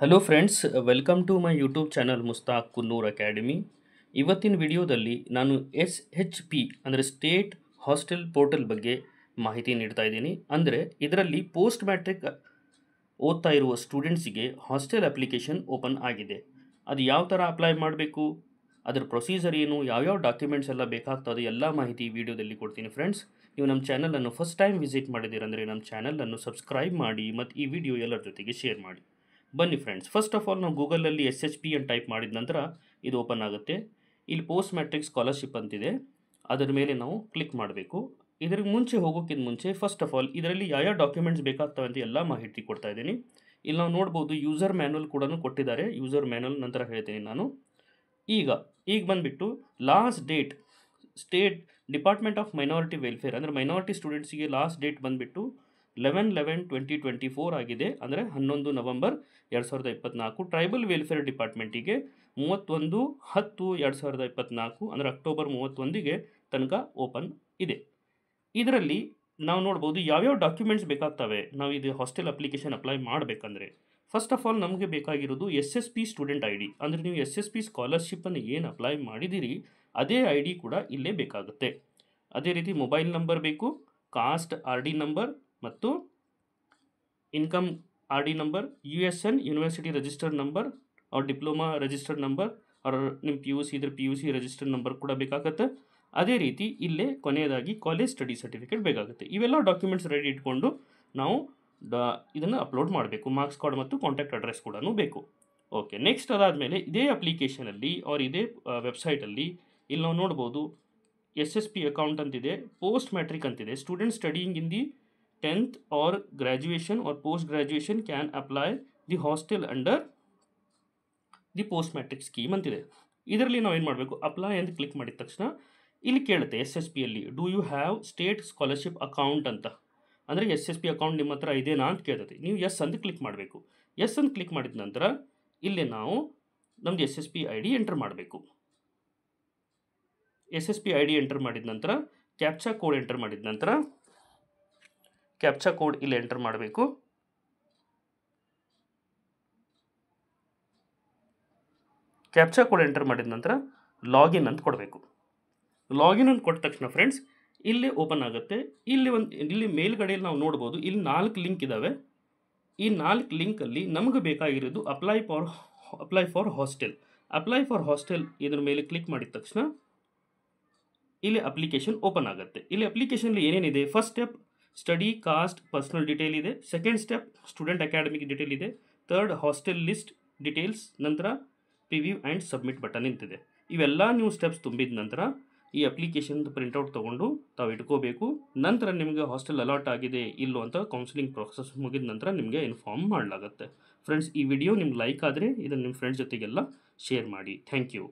hello friends welcome to my YouTube channel Mushtaq Kunnur academy ಇವತ್ತಿನ ವಿಡಿಯೋದಲ್ಲಿ ನಾನು ಎಸ್ ಎಚ್ ಪಿ ಅಂದರೆ ಸ್ಟೇಟ್ ಹಾಸ್ಟೆಲ್ ಪೋರ್ಟಲ್ ಬಗ್ಗೆ ಮಾಹಿತಿ ನೀಡ್ತಾ ಇದ್ದೀನಿ ಅಂದರೆ ಇದರಲ್ಲಿ ಪೋಸ್ಟ್ ಮ್ಯಾಟ್ರಿಕ್ ಓದ್ತಾ ಇರುವ ಸ್ಟೂಡೆಂಟ್ಸಿಗೆ ಹಾಸ್ಟೆಲ್ ಅಪ್ಲಿಕೇಶನ್ ಓಪನ್ ಆಗಿದೆ ಅದು ಯಾವ ಥರ ಅಪ್ಲೈ ಮಾಡಬೇಕು ಅದರ ಪ್ರೊಸೀಜರ್ ಏನು ಯಾವ್ಯಾವ ಡಾಕ್ಯುಮೆಂಟ್ಸ್ ಎಲ್ಲ ಬೇಕಾಗ್ತದೆ ಎಲ್ಲ ಮಾಹಿತಿ ವಿಡಿಯೋದಲ್ಲಿ ಕೊಡ್ತೀನಿ ಫ್ರೆಂಡ್ಸ್ ನೀವು ನಮ್ಮ ಚಾನಲನ್ನು ಫಸ್ಟ್ ಟೈಮ್ ವಿಸಿಟ್ ಮಾಡಿದ್ದೀರಂದರೆ ನಮ್ಮ ಚಾನಲನ್ನು ಸಬ್ಸ್ಕ್ರೈಬ್ ಮಾಡಿ ಮತ್ತು ಈ ವಿಡಿಯೋ ಎಲ್ಲರ ಜೊತೆಗೆ ಶೇರ್ ಮಾಡಿ ಬನ್ನಿ ಫ್ರೆಂಡ್ಸ್ ಫಸ್ಟ್ ಆಫ್ ಆಲ್ ನಾವು ಗೂಗಲಲ್ಲಿ ಎಸ್ ಎಚ್ ಪಿ ಅಂತ ಟೈಪ್ ಮಾಡಿದ ನಂತರ ಇದು ಓಪನ್ ಆಗುತ್ತೆ ಇಲ್ಲಿ ಪೋಸ್ಟ್ ಮ್ಯಾಟ್ರಿಕ್ ಸ್ಕಾಲರ್ಶಿಪ್ ಅಂತಿದೆ ಅದರ ಮೇಲೆ ನಾವು ಕ್ಲಿಕ್ ಮಾಡಬೇಕು ಇದ್ರ ಮುಂಚೆ ಹೋಗೋಕ್ಕಿಂತ ಮುಂಚೆ ಫಸ್ಟ್ ಆಫ್ ಆಲ್ ಇದರಲ್ಲಿ ಯಾವ ಯಾವ ಡಾಕ್ಯುಮೆಂಟ್ಸ್ ಬೇಕಾಗ್ತವೆ ಅಂತ ಎಲ್ಲ ಮಾಹಿತಿ ಕೊಡ್ತಾ ಇದ್ದೀನಿ ಇಲ್ಲಿ ನಾವು ನೋಡ್ಬೋದು ಯೂಸರ್ ಮ್ಯಾನ್ಯಲ್ ಕೂಡ ಕೊಟ್ಟಿದ್ದಾರೆ ಯೂಸರ್ ಮ್ಯಾನ್ಯಲ್ ನಂತರ ಹೇಳ್ತೀನಿ ನಾನು ಈಗ ಈಗ ಬಂದುಬಿಟ್ಟು last date state department of minority welfare ಅಂದರೆ ಮೈನಾರಿಟಿ ಸ್ಟೂಡೆಂಟ್ಸಿಗೆ ಲಾಸ್ಟ್ ಡೇಟ್ ಬಂದುಬಿಟ್ಟು eleven eleven twenty twenty four ಆಗಿದೆ ಅಂದರೆ ಹನ್ನೊಂದು ನವೆಂಬರ್ ಎರಡು ಸಾವಿರದ ಇಪ್ಪತ್ನಾಲ್ಕು ಟ್ರೈಬಲ್ ವೆಲ್ಫೇರ್ ಡಿಪಾರ್ಟ್ಮೆಂಟಿಗೆ ಮೂವತ್ತೊಂದು ಹತ್ತು ಎರಡು ಸಾವಿರದ ಇಪ್ಪತ್ನಾಲ್ಕು ಅಂದರೆ ಅಕ್ಟೋಬರ್ ಮೂವತ್ತೊಂದಿಗೆ ತನಕ ಓಪನ್ ಇದೆ ಇದರಲ್ಲಿ ನಾವು ನೋಡ್ಬೋದು ಯಾವ್ಯಾವ ಡಾಕ್ಯುಮೆಂಟ್ಸ್ ಬೇಕಾಗ್ತವೆ ನಾವು ಇದು ಹಾಸ್ಟೆಲ್ ಅಪ್ಲಿಕೇಶನ್ ಅಪ್ಲೈ ಮಾಡಬೇಕಂದ್ರೆ ಫಸ್ಟ್ ಆಫ್ ಆಲ್ ನಮಗೆ ಬೇಕಾಗಿರೋದು S S P student I D ಅಂದರೆ ನೀವು ಎಸ್ ಎಸ್ ಪಿ ಸ್ಕಾಲರ್ಶಿಪ್ಪನ್ನು ಏನು ಅಪ್ಲೈ ಮಾಡಿದ್ದೀರಿ ಅದೇ ಐ ಡಿ ಕೂಡ ಇಲ್ಲೇ ಬೇಕಾಗುತ್ತೆ ಅದೇ ರೀತಿ ಮೊಬೈಲ್ ನಂಬರ್ ಬೇಕು ಕಾಸ್ಟ್ ಆರ್ ಡಿ ನಂಬರ್ ಮತ್ತು income R D number U S N university registered number ಅವ್ರ ಡಿಪ್ಲೊಮಾ ರಿಜಿಸ್ಟರ್ಡ್ ನಂಬರ್ ಅವ್ರ ನಿಮ್ಮ ಪಿ ಯು ಸಿ ಇದ್ರ P U C registered number ಕೂಡ ಬೇಕಾಗತ್ತೆ ಅದೇ ರೀತಿ ಇಲ್ಲೇ ಕೊನೆಯದಾಗಿ ಕಾಲೇಜ್ ಸ್ಟಡಿ ಸರ್ಟಿಫಿಕೇಟ್ ಬೇಕಾಗುತ್ತೆ ಇವೆಲ್ಲ ಡಾಕ್ಯುಮೆಂಟ್ಸ್ ರೆಡಿ ಇಟ್ಕೊಂಡು ನಾವು ಡ ಇದನ್ನು ಅಪ್ಲೋಡ್ ಮಾಡಬೇಕು ಮಾರ್ಕ್ಸ್ ಕಾರ್ಡ್ ಮತ್ತು ಕಾಂಟ್ಯಾಕ್ಟ್ ಅಡ್ರೆಸ್ ಕೂಡ ಬೇಕು ಓಕೆ ನೆಕ್ಸ್ಟ್ ಅದಾದಮೇಲೆ ಇದೇ ಅಪ್ಲಿಕೇಶನಲ್ಲಿ ಅವ್ರ ಇದೇ ವೆಬ್ಸೈಟಲ್ಲಿ ಇಲ್ಲಿ ನಾವು ನೋಡ್ಬೋದು ಎಸ್ ಎಸ್ ಪಿ ಅಕೌಂಟ್ ಅಂತಿದೆ ಪೋಸ್ಟ್ ಮ್ಯಾಟ್ರಿಕ್ ಅಂತಿದೆ student studying in the tenth or graduation or post graduation can apply the hostel under the post matric scheme ಅಂತಿದೆ ಇದರಲ್ಲಿ ನಾವು ಏನು ಮಾಡಬೇಕು ಅಪ್ಲೈ ಅಂತ ಕ್ಲಿಕ್ ಮಾಡಿದ ತಕ್ಷಣ ಇಲ್ಲಿ ಕೇಳುತ್ತೆ ಎಸ್ ಎಸ್ ಪಿಯಲ್ಲಿ do you have state scholarship account ಅಂತ ಅಂದರೆ ಎಸ್ ಎಸ್ ಪಿ ಅಕೌಂಟ್ ನಿಮ್ಮ ಹತ್ರ ಇದೇನಾ ಅಂತ ಕೇಳ್ತದೆ ನೀವು ಎಸ್ ಅಂತ ಕ್ಲಿಕ್ ಮಾಡಬೇಕು ಎಸ್ ಅಂತ ಕ್ಲಿಕ್ ಮಾಡಿದ ನಂತರ ಇಲ್ಲಿ ನಾವು ನಮ್ಮದು S S P I D enter ಮಾಡಬೇಕು S S P I D enter ಮಾಡಿದ ನಂತರ ಕ್ಯಾಪ್ಚಾ ಕೋಡ್ ಎಂಟರ್ ಮಾಡಿದ ನಂತರ ಕ್ಯಾಪ್ಚಾ ಕೋಡ್ ಇಲ್ಲಿ ಎಂಟರ್ ಮಾಡಬೇಕು ಕ್ಯಾಪ್ಚಾ ಕೋಡ್ ಎಂಟರ್ ಮಾಡಿದ ನಂತರ ಲಾಗಿನ್ ಅಂತ ಕೊಡಬೇಕು ಲಾಗಿನ್ ಅಂತ ಕೊಟ್ಟ ತಕ್ಷಣ ಫ್ರೆಂಡ್ಸ್ ಇಲ್ಲಿ ಓಪನ್ ಆಗುತ್ತೆ ಇಲ್ಲಿ ಒಂದು ಇಲ್ಲಿ ಮೇಲ್ಗಡೆ ನಾವು ನೋಡ್ಬೋದು ಇಲ್ಲಿ ನಾಲ್ಕು ಲಿಂಕ್ ಇದ್ದಾವೆ ಈ ನಾಲ್ಕು ಲಿಂಕಲ್ಲಿ ನಮಗೆ ಬೇಕಾಗಿರೋದು apply for apply for hostel apply for hostel ಇದರ ಮೇಲೆ ಕ್ಲಿಕ್ ಮಾಡಿದ ತಕ್ಷಣ ಇಲ್ಲಿ ಅಪ್ಲಿಕೇಶನ್ ಓಪನ್ ಆಗುತ್ತೆ ಇಲ್ಲಿ ಅಪ್ಲಿಕೇಶನಲ್ಲಿ ಏನೇನಿದೆ first step study caste personal detail ಇದೆ second step student academic detail ಇದೆ ಥರ್ಡ್ ಹಾಸ್ಟೆಲ್ ಲಿಸ್ಟ್ ಡಿಟೇಲ್ಸ್ ನಂತರ ವ್ಯೂ ಆ್ಯಂಡ್ ಸಬ್ಮಿಟ್ ಬಟನ್ ನಿಂತಿದೆ ಇವೆಲ್ಲ ನೀವು ಸ್ಟೆಪ್ಸ್ ತುಂಬಿದ ನಂತರ ಈ ಅಪ್ಲಿಕೇಶನ್ದು ಪ್ರಿಂಟೌಟ್ ತೊಗೊಂಡು ತಾವು ಇಟ್ಕೋಬೇಕು ನಂತರ ನಿಮಗೆ ಹಾಸ್ಟೆಲ್ ಅಲಾಟ್ ಆಗಿದೆ ಇಲ್ಲೋ ಅಂತ ಕೌನ್ಸಿಲಿಂಗ್ ಪ್ರೊಸೆಸ್ ಮುಗಿದ ನಂತರ ನಿಮಗೆ ಇನ್ಫಾರ್ಮ್ ಮಾಡಲಾಗುತ್ತೆ ಫ್ರೆಂಡ್ಸ್ ಈ ವಿಡಿಯೋ ನಿಮ್ಗೆ ಲೈಕ್ ಆದರೆ ಇದನ್ನು ನಿಮ್ಮ ಫ್ರೆಂಡ್ಸ್ ಜೊತೆಗೆಲ್ಲ ಶೇರ್ ಮಾಡಿ ಥ್ಯಾಂಕ್ ಯು